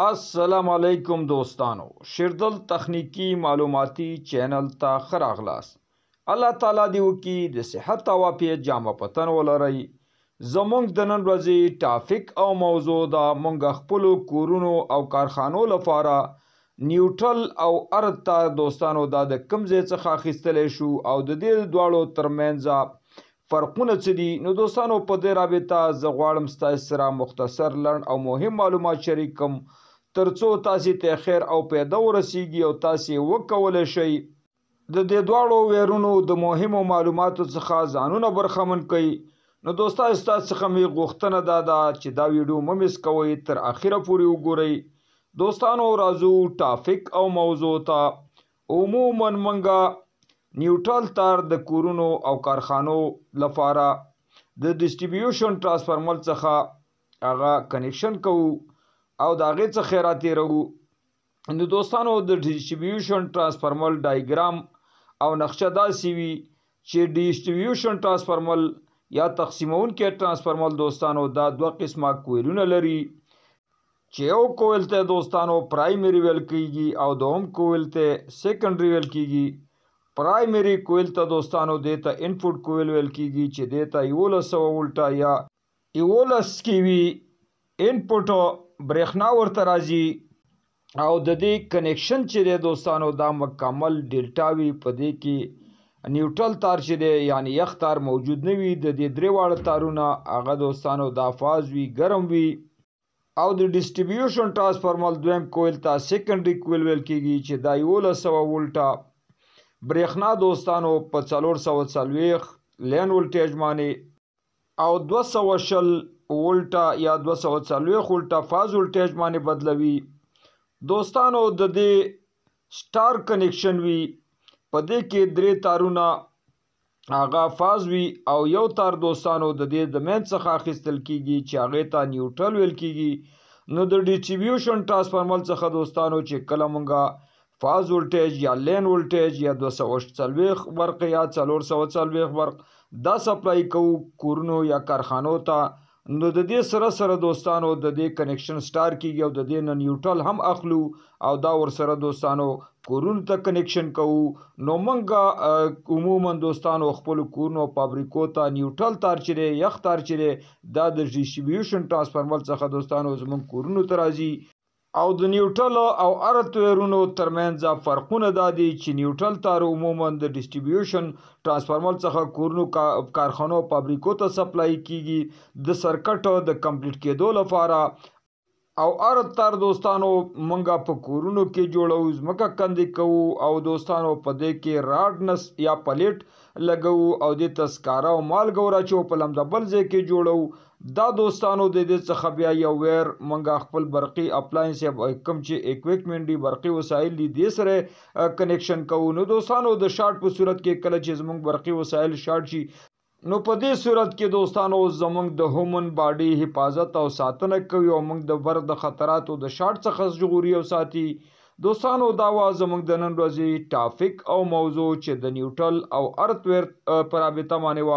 असलम दोस्तانو شردل تخنیکی معلوماتي چینل ته خر اغلاس الله تعالی دی وکي د صحت او عافیت جامه پتن ولري زمونږ د نن ورځې ټافیک او موضوع دا مونږ خپل کورونو او کارخانو لپاره نیوټرل او ارتا دوستانو دا د کمزې څخه خستلې شو او د دې دواړو ترمنځ فرقونه څه دي نو دوستانو په دې رابطه زه غواړم ستاسو سره مختصر لړ او مهم معلومات شریک کوم ترڅو تاسو ته خیر او پیدا ورسیږي او تاسو وکول شئ د دې دواړو ویرونو د مهمو معلوماتو څخه ځانونه برخمن کړئ نو دوستانو ستاسو څخه مې غوښتنه ده دا چې دا ویډیو مې مس کوئ تر اخره پورې وګورئ دوستانو راځو ټافیک او موضوع ته عموما منګه نیوټرال تار د کورونو او کارخانو لپاره د ډیسټریبیوشن ترانسفارمر څخه هغه کنیکشن کوو او د هغې څخه را تیرو نو دوستانو د ډیسټریبیوشن ترانسفارمر ډایګرام او نقشه داسې وي چې ډیسټریبیوشن ترانسفارمر یا تقسیمون کې ترانسفارمر دوستانو دا دوه قسمه کویلونه لري چې یو کویل ته دوستانو پرایمری ویل کیږي او دوم کویل ته سیکنډری ویل کیږي پرایمری کویل ته دوستانو د ته انپوټ کویل ویل کیږي چې د ته 1100 ولټا یا 11 کیوی انپوټ برېښنا ورته راځي او د دې کنیکشن چې د دوستانو دا مکمل ډیلټا وی پدې کې نیوټرل تار چې دی یعنی یخ تار موجود نه وي د دې درې واړه تارونه هغه دوستانو د فاز وي ګرم وي او د ډیسټریبیوشن ټرانسفارمر دویم کویل ته سیکنډری کویل ویل کیږي چې دا 1100 ولټا برېښنا دوستانو په 440 لین ولټیج باندې او 220 ولټا یا 240 ولټا فاز ولټیج باندې بدلوي دوستانو د دې سٹار کنیکشن وی په دې کې درې تارونه هغه فاز وی او یو تار دوستانو د دې د مین څخه اخیستل کیږي چې هغه ته نیوټرل ویل کیږي نو د ډیسټریبیوشن ټرانسفارمر څخه دوستانو چې کلمنګا فاز ولټیج یا لین ولټیج یا 240 ورق یا 440 ورق دا سپلای کوو کورونو یا کارخانو ته نو د دې سره سره دوستانو د دې کنیکشن سٹار کیږي او د دې نه نیوټرل هم اخلو او دا ور سره دوستانو کورون ته کنیکشن کوو نو مونږه عموما دوستانو خپل کورونو فابریکو ته نیوټرل تار چره یخ تار چره دا د ډیسټریبیوشن ترانسفورمر څخه دوستانو زمون کورونو ته راځي او د نیوټل او ارتویرونو ترمنځ فرقونه دا دي چې نیوټل تار عموما د ډیسټریبیوشن ترانسفارمر څخه کورونو کا کارخانو فابریکو ته سپلای کیږي د سرکټ د کمپلیټ کېدو لپاره او ار تر دوستانو منګه په کورونو کې جوړو زمکه کندې کوو او دوستانو په دې کې راډ نس یا پلیټ لګو او د تسکارا او مال ګورا چو په لمدبل ځای کې جوړو دا دوستانو د دې څخه بیا یو ویر منګه خپل برقي اپلاینس یا کم چې اکوپمنټ دی برقي وسایل دی د سره کنیکشن کوو نو دوستانو د شارټ په صورت کې کله چې زمونږ برقي وسایل شارټ شي نو په دې صورت کې دوستانو زمونږ د هومن باډي حفاظت او ساتنه کوي او موږ د برد خطراتو د شارټ څخه ژغوري او ساتي دوستانو دا وا زمونږ د نن ورځې ټافیک او موضوع چې د نیوټل او ارتھ پر رابطه باندې و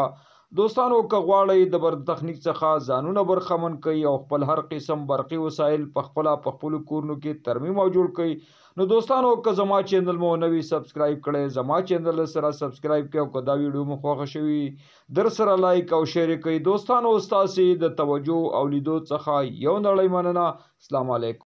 دوستانو که غواړئ د بر تخنیک څخه ځانونه برخمن کړئ او خپل هر قسم برقي وسایل په خپل په خپل کورنو کې ترمیم او جوړ کړئ نو دوستانو که زما چینل مو نوی سبسکرایب کړئ زما چینل سره سبسکرایب کړئ او که دا ویډیو مو خوښه شوي در سره لایک او شریک کړئ دوستانو استاد د توجه او لیدو څخه یو نړۍ مننه السلام علیکم